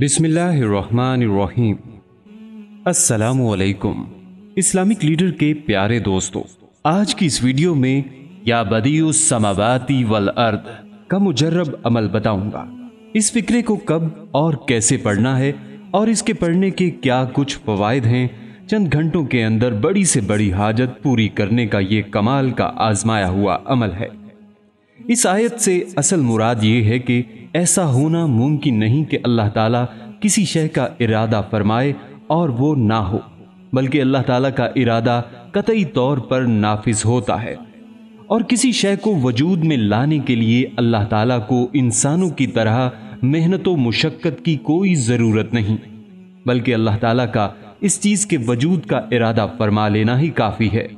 बिस्मिल्लाहिर्रहमानिर्रहीम अस्सलाम Islamic leader के प्यारे दोस्तों आज की इस वीडियो में या बदीसमावाती वल अर्द का मुजर्रब अमल बताऊंगा इस फिक्रे को कब और कैसे पढ़ना है और इसके पढ़ने के क्या कुछ फवायद हैं चंद घंटों के अंदर बड़ी से बड़ी हाजत पूरी करने का ये कमाल का आजमाया हुआ अमल है इस आयत से असल मुराद ये है कि ऐसा होना मुमकिन नहीं कि अल्लाह ताला किसी शय का इरादा फरमाए और वो ना हो बल्कि अल्लाह ताला का इरादा कतई तौर पर नाफिज होता है और किसी शय को वजूद में लाने के लिए अल्लाह ताला को इंसानों की तरह मेहनत व मुशक्क़त की कोई ज़रूरत नहीं बल्कि अल्लाह ताला का इस चीज़ के वजूद का इरादा फरमा लेना ही काफ़ी है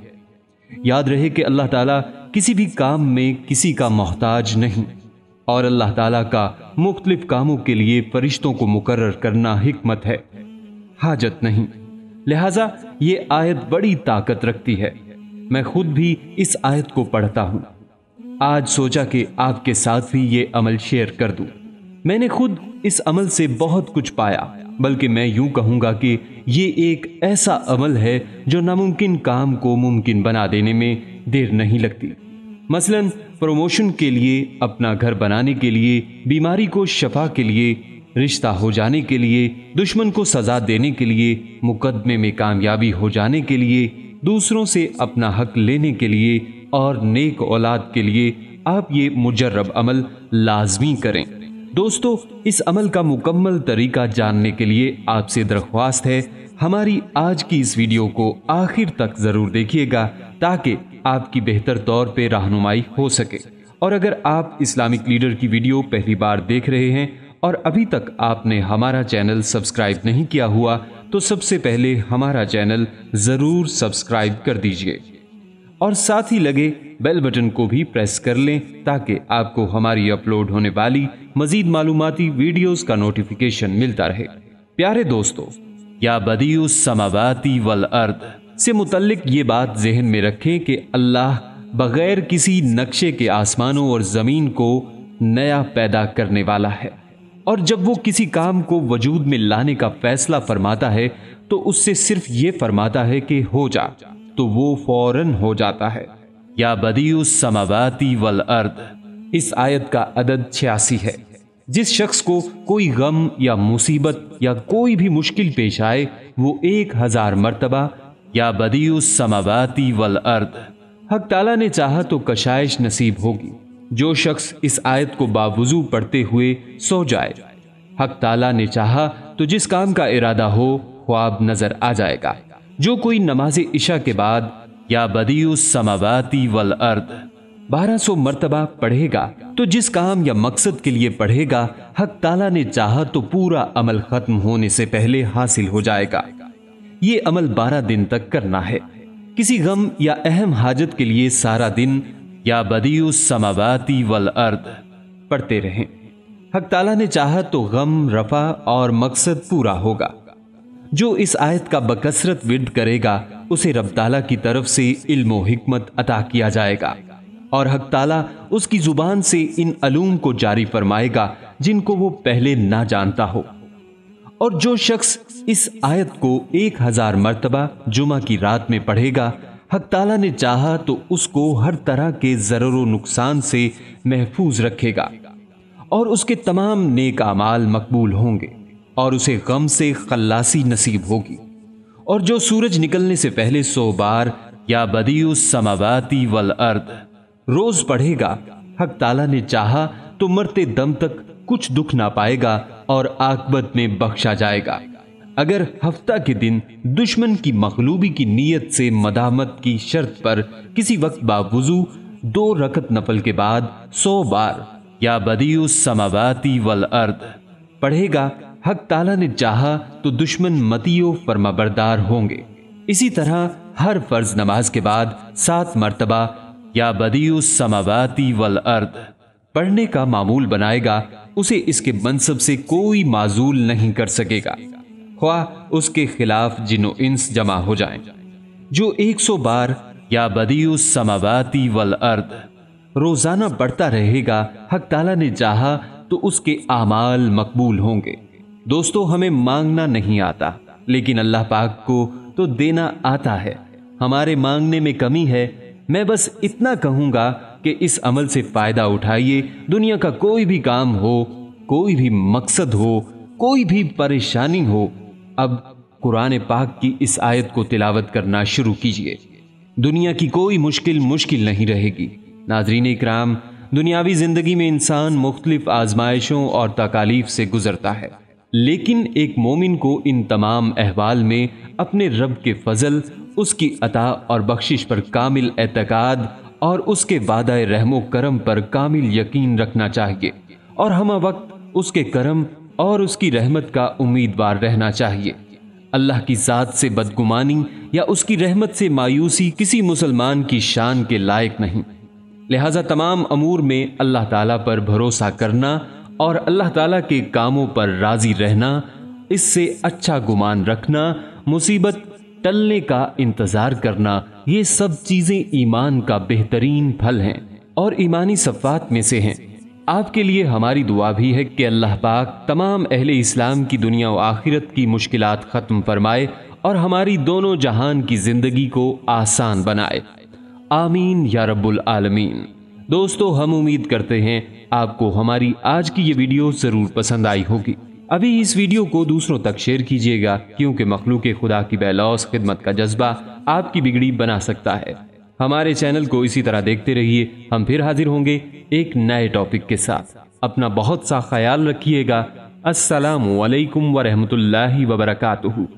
याद रहे कि अल्लाह ताला किसी भी काम में किसी का मोहताज नहीं और अल्लाह ताला का मुख्तलिफ कामों के लिए फरिश्तों को मुकर्र करना हिकमत है हाजत नहीं लिहाजा ये आयत बड़ी ताकत रखती है मैं खुद भी इस आयत को पढ़ता हूँ आज सोचा कि आपके साथ भी ये अमल शेयर कर दूं। मैंने खुद इस अमल से बहुत कुछ पाया बल्कि मैं यूं कहूंगा कि ये एक ऐसा अमल है जो नामुमकिन काम को मुमकिन बना देने में देर नहीं लगती मसलन प्रमोशन के लिए अपना घर बनाने के लिए बीमारी को शफा के लिए रिश्ता हो जाने के लिए दुश्मन को सजा देने के लिए मुकदमे में कामयाबी हो जाने के लिए दूसरों से अपना हक लेने के लिए और नेक औलाद के लिए आप ये मुजर्रब अमल लाजमी करें दोस्तों इस अमल का मुकम्मल तरीका जानने के लिए आपसे दरख्वास्त है हमारी आज की इस वीडियो को आखिर तक ज़रूर देखिएगा ताकि आपकी बेहतर तौर पे रहनुमाई हो सके और अगर आप इस्लामिक लीडर की वीडियो पहली बार देख रहे हैं और अभी तक आपने हमारा चैनल सब्सक्राइब नहीं किया हुआ तो सबसे पहले हमारा चैनल ज़रूर सब्सक्राइब कर दीजिए और साथ ही लगे बेल बटन को भी प्रेस कर लें ताकि आपको हमारी अपलोड होने वाली मजीद मालूमती वीडियोस का नोटिफिकेशन मिलता रहे प्यारे दोस्तों या बदीउस समावाती वल अर्द से मुतलक ये बात जहन में रखें कि अल्लाह बगैर किसी नक्शे के आसमानों और ज़मीन को नया पैदा करने वाला है और जब वो किसी काम को वजूद में लाने का फैसला फरमाता है तो उससे सिर्फ ये फरमाता है कि हो जा तो वो फौरन हो जाता है या बदी समावाती वल अर्द इस आयत का अदद छियासी है जिस शख्स को कोई गम या मुसीबत या कोई भी मुश्किल पेश आए वो एक हजार मरतबा या बदी समावाती वल अर्द हक ताला ने चाहा तो कशाइश नसीब होगी जो शख्स इस आयत को बावजू पढ़ते हुए सो जाए हक ताला ने चाहा तो जिस काम का इरादा हो ख्वाब नजर आ जाएगा जो कोई नमाज इशा के बाद या बदी समावाती वल अर्द बारह सौ मरतबा पढ़ेगा तो जिस काम या मकसद के लिए पढ़ेगा हक ताला ने चाहा तो पूरा अमल खत्म होने से पहले हासिल हो जाएगा ये अमल बारह दिन तक करना है किसी गम या अहम हाजत के लिए सारा दिन या बदी समावाती वल अर्द पढ़ते रहें हक ताला ने चाहा तो गम रफा और मकसद पूरा होगा जो इस आयत का बकसरत विद करेगा उसे रब की तरफ से इल्मो हिकमत अता किया जाएगा और हक ताला उसकी जुबान से इन अलूम को जारी फरमाएगा जिनको वो पहले ना जानता हो और जो शख्स इस आयत को एक हजार मरतबा जुमा की रात में पढ़ेगा हक ताला ने चाहा तो उसको हर तरह के जरूर नुकसान से महफूज रखेगा और उसके तमाम नेक अमाल मकबूल होंगे और उसे गम से खल्लासी नसीब होगी और जो सूरज निकलने से पहले सो बार या बदियु समावाती वल अर्द रोज पढ़ेगा हक ताला ने चाहा तो मरते दम तक कुछ दुख ना पाएगा और आकबत में बख्शा जाएगा अगर हफ्ता के दिन दुश्मन की मखलूबी की नीयत से मदामत की शर्त पर किसी वक्त बावजू दो रकत नफल के बाद सौ बार या बदियु समावाती वल अर्द पढ़ेगा हक ताला ने चाहा तो दुश्मन मतियो फरमाबरदार होंगे इसी तरह हर फर्ज नमाज के बाद सात मरतबा या बदियु समावाती वल अर्द पढ़ने का मामूल बनाएगा उसे इसके मनसब से कोई माजूल नहीं कर सकेगा ख्वा उसके खिलाफ जिनो इंस जमा हो जाएं, जो 100 बार या बदी समावाती वल अर्द रोजाना बढ़ता रहेगा हक ताला ने चाहा तो उसके आमाल मकबूल होंगे दोस्तों हमें मांगना नहीं आता लेकिन अल्लाह पाक को तो देना आता है हमारे मांगने में कमी है मैं बस इतना कहूंगा कि इस अमल से फायदा उठाइए दुनिया का कोई भी काम हो कोई भी मकसद हो कोई भी परेशानी हो अब कुरान पाक की इस आयत को तिलावत करना शुरू कीजिए दुनिया की कोई मुश्किल मुश्किल नहीं रहेगी नाजरीन इक्राम दुनियावी ज़िंदगी में इंसान मुख्तलिफ आजमाइशों और तकालीफ से गुजरता है लेकिन एक मोमिन को इन तमाम अहवाल में अपने रब के फजल उसकी अता और बख्शिश पर कामिल एतकाद और उसके वादा रहमो करम पर कामिल यकीन रखना चाहिए और हम वक्त उसके करम और उसकी रहमत का उम्मीदवार रहना चाहिए अल्लाह की ज़ात से बदगुमानी या उसकी रहमत से मायूसी किसी मुसलमान की शान के लायक नहीं लिहाजा तमाम अमूर में अल्लाह ताला पर भरोसा करना और अल्लाह ताला के कामों पर राज़ी रहना इससे अच्छा गुमान रखना मुसीबत टलने का इंतज़ार करना ये सब चीज़ें ईमान का बेहतरीन फल हैं और ईमानी सफ़ात में से हैं आपके लिए हमारी दुआ भी है कि अल्लाह पाक तमाम अहले इस्लाम की दुनिया व आखिरत की मुश्किल ख़त्म फरमाए और हमारी दोनों जहान की ज़िंदगी को आसान बनाए आमीन या रब्बुल आलमीन दोस्तों हम उम्मीद करते हैं आपको हमारी आज की ये वीडियो ज़रूर पसंद आई होगी अभी इस वीडियो को दूसरों तक शेयर कीजिएगा क्योंकि मखलूक खुदा की बेलौस खिदमत का जज्बा आपकी बिगड़ी बना सकता है हमारे चैनल को इसी तरह देखते रहिए हम फिर हाजिर होंगे एक नए टॉपिक के साथ अपना बहुत सा ख्याल रखिएगा असलकम वरहमल वबरकू